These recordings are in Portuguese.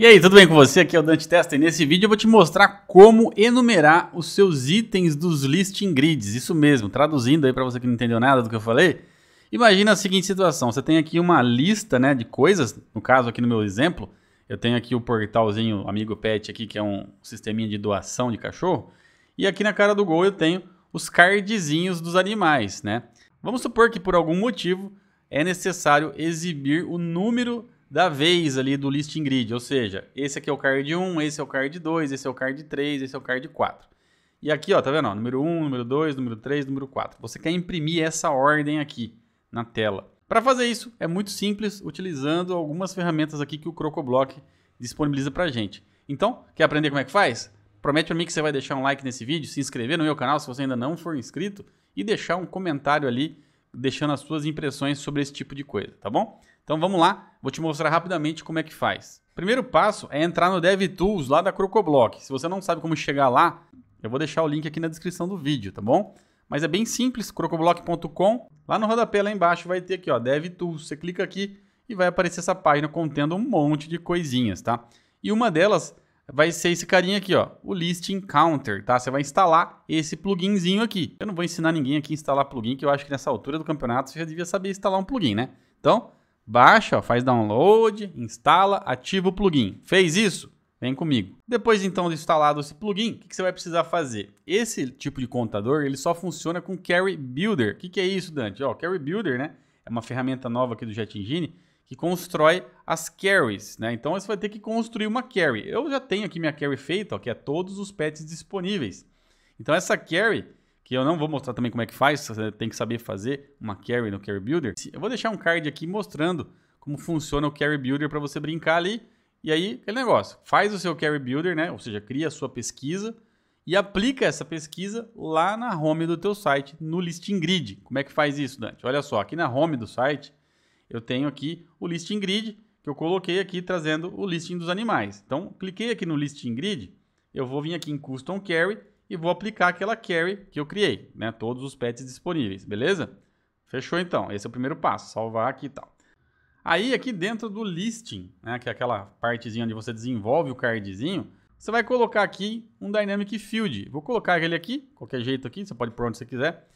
E aí, tudo bem com você? Aqui é o Dante Testa e nesse vídeo eu vou te mostrar como enumerar os seus itens dos listing grids. Isso mesmo, traduzindo aí para você que não entendeu nada do que eu falei. Imagina a seguinte situação, você tem aqui uma lista né, de coisas, no caso aqui no meu exemplo, eu tenho aqui o portalzinho Amigo Pet aqui, que é um sisteminha de doação de cachorro, e aqui na cara do gol eu tenho os cardzinhos dos animais, né? Vamos supor que por algum motivo é necessário exibir o número da vez ali do listing grid, ou seja, esse aqui é o card 1, esse é o card 2, esse é o card 3, esse é o card 4. E aqui, ó, tá vendo? Ó, número 1, número 2, número 3, número 4. Você quer imprimir essa ordem aqui na tela. Para fazer isso, é muito simples, utilizando algumas ferramentas aqui que o CrocoBlock disponibiliza para gente. Então, quer aprender como é que faz? Promete para mim que você vai deixar um like nesse vídeo, se inscrever no meu canal se você ainda não for inscrito e deixar um comentário ali deixando as suas impressões sobre esse tipo de coisa, tá bom? Então vamos lá, vou te mostrar rapidamente como é que faz. Primeiro passo é entrar no DevTools lá da Crocoblock. Se você não sabe como chegar lá, eu vou deixar o link aqui na descrição do vídeo, tá bom? Mas é bem simples, crocoblock.com. Lá no rodapé lá embaixo vai ter aqui, ó, DevTools. Você clica aqui e vai aparecer essa página contendo um monte de coisinhas, tá? E uma delas vai ser esse carinha aqui, ó, o List Encounter, tá? Você vai instalar esse pluginzinho aqui. Eu não vou ensinar ninguém aqui a instalar plugin, que eu acho que nessa altura do campeonato você já devia saber instalar um plugin, né? Então, baixa, ó, faz download, instala, ativa o plugin. Fez isso? Vem comigo. Depois então de instalado esse plugin, o que, que você vai precisar fazer? Esse tipo de contador, ele só funciona com Carry Builder. O que, que é isso, Dante? Ó, Carry Builder, né? É uma ferramenta nova aqui do Jet Engine que constrói as carries, né? Então você vai ter que construir uma carry. Eu já tenho aqui minha carry feita, ó, que é todos os pets disponíveis. Então essa carry, que eu não vou mostrar também como é que faz, você tem que saber fazer uma carry no Carry Builder. Eu vou deixar um card aqui mostrando como funciona o Carry Builder para você brincar ali. E aí, aquele negócio, faz o seu Carry Builder, né? Ou seja, cria a sua pesquisa e aplica essa pesquisa lá na home do teu site, no Listing Grid. Como é que faz isso, Dante? Olha só, aqui na home do site, eu tenho aqui o listing grid, que eu coloquei aqui trazendo o listing dos animais. Então, cliquei aqui no listing grid, eu vou vir aqui em custom carry e vou aplicar aquela carry que eu criei, né? Todos os pets disponíveis, beleza? Fechou então, esse é o primeiro passo, salvar aqui e tal. Aí aqui dentro do listing, né, que é aquela partezinha onde você desenvolve o cardzinho, você vai colocar aqui um dynamic field. Vou colocar ele aqui, qualquer jeito aqui, você pode pôr onde você quiser.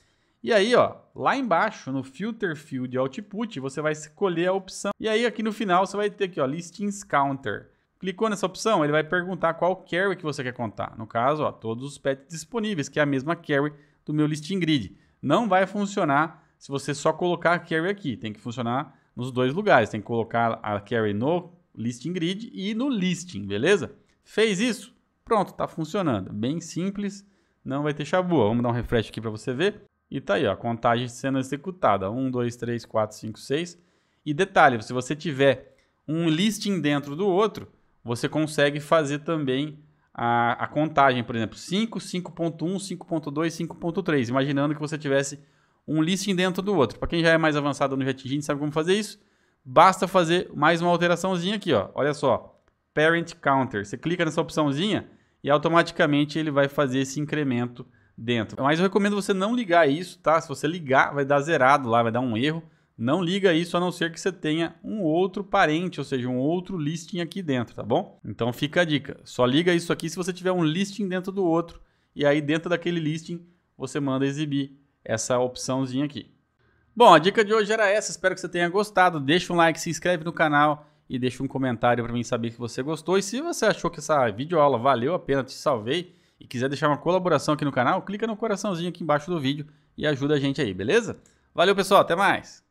E aí, ó, lá embaixo, no Filter Field Output, você vai escolher a opção. E aí, aqui no final, você vai ter aqui, ó, Listings Counter. Clicou nessa opção, ele vai perguntar qual carry que você quer contar. No caso, ó, todos os pets disponíveis, que é a mesma carry do meu listing grid. Não vai funcionar se você só colocar a carry aqui. Tem que funcionar nos dois lugares. Tem que colocar a carry no listing grid e no listing, beleza? Fez isso? Pronto, está funcionando. Bem simples, não vai ter chabu. Vamos dar um refresh aqui para você ver. E tá aí, ó, contagem sendo executada. 1, 2, 3, 4, 5, 6. E detalhe, se você tiver um listing dentro do outro, você consegue fazer também a, a contagem, por exemplo, 5, 5.1, 5.2, 5.3. Imaginando que você tivesse um listing dentro do outro. Para quem já é mais avançado no JetEngine, sabe como fazer isso? Basta fazer mais uma alteraçãozinha aqui, ó. Olha só, Parent Counter. Você clica nessa opçãozinha e automaticamente ele vai fazer esse incremento dentro. Mas eu recomendo você não ligar isso, tá? Se você ligar, vai dar zerado lá, vai dar um erro. Não liga isso a não ser que você tenha um outro parente, ou seja, um outro listing aqui dentro, tá bom? Então fica a dica. Só liga isso aqui se você tiver um listing dentro do outro. E aí dentro daquele listing você manda exibir essa opçãozinha aqui. Bom, a dica de hoje era essa. Espero que você tenha gostado. Deixa um like, se inscreve no canal e deixa um comentário para mim saber que você gostou. E se você achou que essa videoaula valeu a pena, te salvei e quiser deixar uma colaboração aqui no canal, clica no coraçãozinho aqui embaixo do vídeo e ajuda a gente aí, beleza? Valeu, pessoal, até mais!